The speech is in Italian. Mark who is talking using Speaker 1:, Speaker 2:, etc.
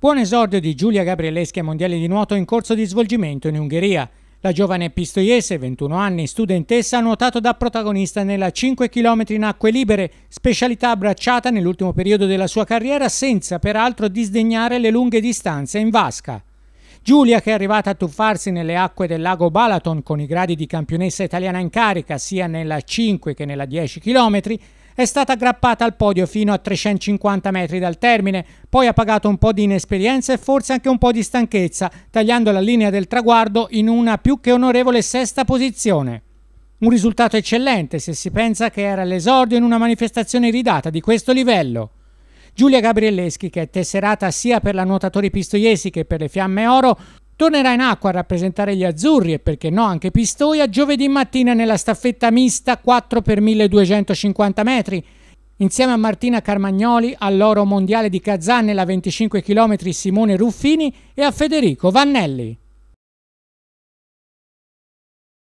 Speaker 1: Buon esordio di Giulia Gabrielleschi ai mondiali di nuoto in corso di svolgimento in Ungheria. La giovane pistoiese, 21 anni, studentessa, ha nuotato da protagonista nella 5 km in acque libere, specialità abbracciata nell'ultimo periodo della sua carriera senza peraltro disdegnare le lunghe distanze in vasca. Giulia, che è arrivata a tuffarsi nelle acque del lago Balaton con i gradi di campionessa italiana in carica sia nella 5 che nella 10 km, è stata aggrappata al podio fino a 350 metri dal termine, poi ha pagato un po' di inesperienza e forse anche un po' di stanchezza, tagliando la linea del traguardo in una più che onorevole sesta posizione. Un risultato eccellente se si pensa che era l'esordio in una manifestazione ridata di questo livello. Giulia Gabrielleschi, che è tesserata sia per la nuotatori pistoiesi che per le Fiamme Oro, Tornerà in acqua a rappresentare gli azzurri e perché no anche Pistoia giovedì mattina nella staffetta mista 4 x 1250 metri. Insieme a Martina Carmagnoli all'oro mondiale di Kazan nella 25 km Simone Ruffini e a Federico Vannelli.